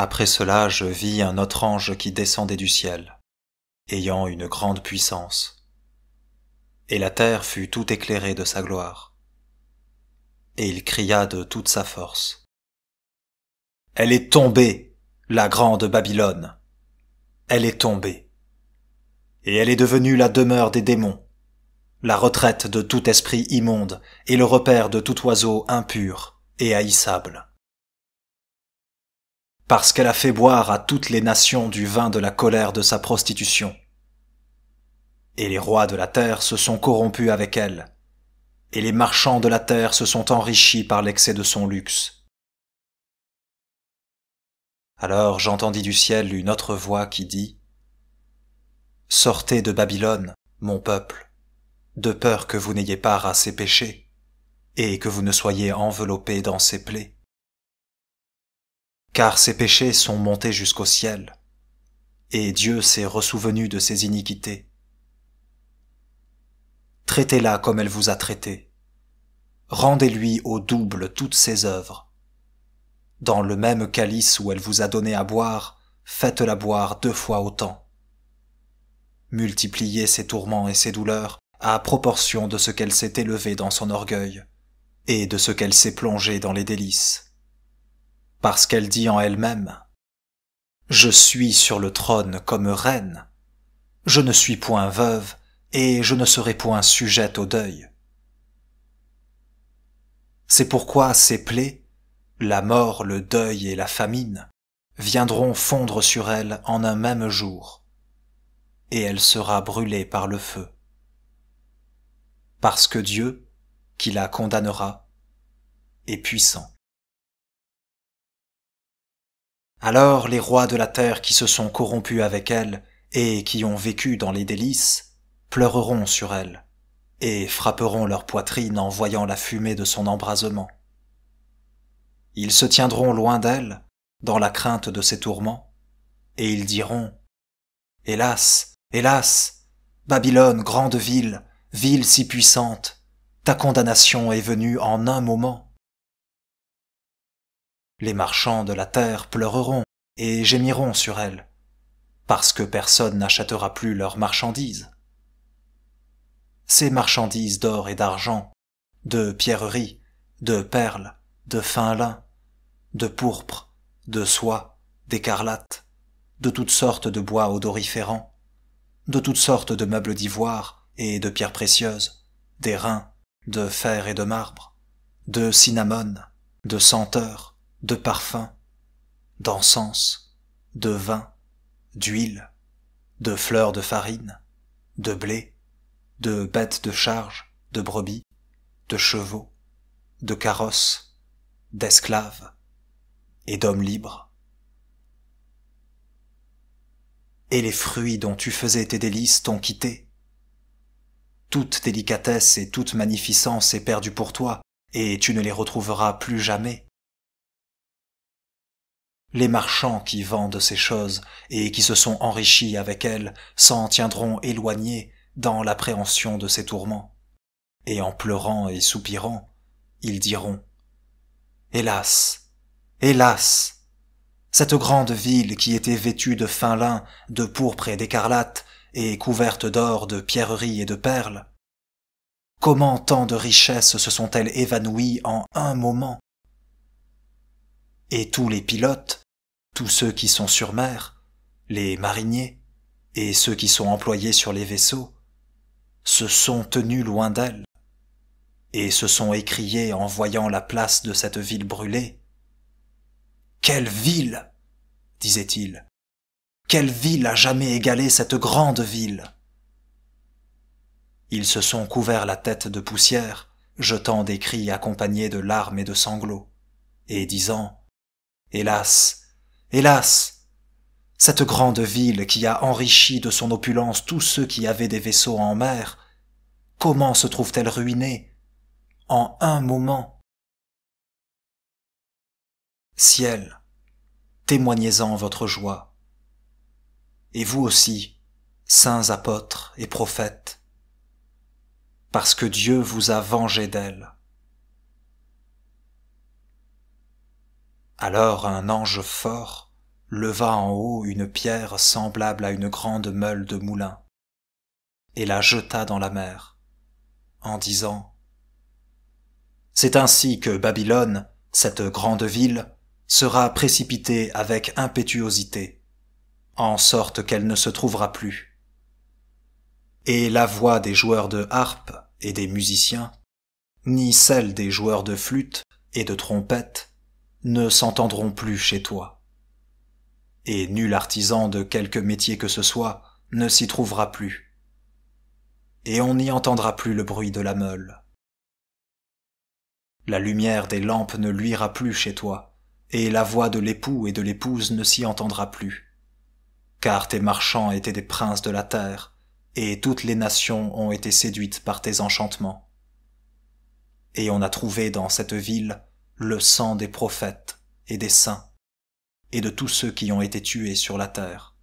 Après cela, je vis un autre ange qui descendait du ciel, ayant une grande puissance. Et la terre fut tout éclairée de sa gloire. Et il cria de toute sa force. Elle est tombée, la grande Babylone. Elle est tombée. Et elle est devenue la demeure des démons, la retraite de tout esprit immonde et le repère de tout oiseau impur et haïssable parce qu'elle a fait boire à toutes les nations du vin de la colère de sa prostitution. Et les rois de la terre se sont corrompus avec elle, et les marchands de la terre se sont enrichis par l'excès de son luxe. Alors j'entendis du ciel une autre voix qui dit Sortez de Babylone, mon peuple, de peur que vous n'ayez part à ses péchés, et que vous ne soyez enveloppés dans ses plaies car ses péchés sont montés jusqu'au ciel, et Dieu s'est ressouvenu de ses iniquités. Traitez-la comme elle vous a traité. Rendez-lui au double toutes ses œuvres. Dans le même calice où elle vous a donné à boire, faites-la boire deux fois autant. Multipliez ses tourments et ses douleurs à proportion de ce qu'elle s'est élevée dans son orgueil et de ce qu'elle s'est plongée dans les délices parce qu'elle dit en elle-même Je suis sur le trône comme reine, je ne suis point veuve, et je ne serai point sujette au deuil. C'est pourquoi ces plaies, la mort, le deuil et la famine, viendront fondre sur elle en un même jour, et elle sera brûlée par le feu. Parce que Dieu, qui la condamnera, est puissant. Alors les rois de la terre qui se sont corrompus avec elle et qui ont vécu dans les délices pleureront sur elle et frapperont leur poitrine en voyant la fumée de son embrasement. Ils se tiendront loin d'elle, dans la crainte de ses tourments, et ils diront Hélas, hélas, Babylone, grande ville, ville si puissante, ta condamnation est venue en un moment. Les marchands de la terre pleureront et gémiront sur elle, parce que personne n'achètera plus leurs marchandises. Ces marchandises d'or et d'argent, de pierreries, de perles, de fin lin, de pourpre, de soie, d'écarlate, de toutes sortes de bois odoriférants, de toutes sortes de meubles d'ivoire et de pierres précieuses, d'airain, de fer et de marbre, de cinnamon, de senteurs de parfums, d'encens, de vin, d'huile, de fleurs de farine, de blé, de bêtes de charge, de brebis, de chevaux, de carrosses, d'esclaves et d'hommes libres. Et les fruits dont tu faisais tes délices t'ont quitté. Toute délicatesse et toute magnificence est perdue pour toi, et tu ne les retrouveras plus jamais. Les marchands qui vendent ces choses et qui se sont enrichis avec elles s'en tiendront éloignés dans l'appréhension de ces tourments. Et en pleurant et soupirant, ils diront Hélas, hélas, cette grande ville qui était vêtue de fin lin, de pourpre et d'écarlate, et couverte d'or, de pierreries et de perles. Comment tant de richesses se sont-elles évanouies en un moment et tous les pilotes, tous ceux qui sont sur mer, les mariniers, et ceux qui sont employés sur les vaisseaux, se sont tenus loin d'elle, et se sont écriés en voyant la place de cette ville brûlée. Quelle ville » disait-il. « Quelle ville a jamais égalé cette grande ville Ils se sont couverts la tête de poussière, jetant des cris accompagnés de larmes et de sanglots, et disant Hélas, hélas Cette grande ville qui a enrichi de son opulence tous ceux qui avaient des vaisseaux en mer, comment se trouve-t-elle ruinée en un moment Ciel, témoignez-en votre joie. Et vous aussi, saints apôtres et prophètes, parce que Dieu vous a vengé d'elle. Alors un ange fort leva en haut une pierre semblable à une grande meule de moulin, et la jeta dans la mer, en disant C'est ainsi que Babylone, cette grande ville, sera précipitée avec impétuosité, en sorte qu'elle ne se trouvera plus. Et la voix des joueurs de harpe et des musiciens, ni celle des joueurs de flûte et de trompette, ne s'entendront plus chez toi. Et nul artisan de quelque métier que ce soit ne s'y trouvera plus. Et on n'y entendra plus le bruit de la meule. La lumière des lampes ne luira plus chez toi, et la voix de l'époux et de l'épouse ne s'y entendra plus. Car tes marchands étaient des princes de la terre, et toutes les nations ont été séduites par tes enchantements. Et on a trouvé dans cette ville le sang des prophètes et des saints, et de tous ceux qui ont été tués sur la terre.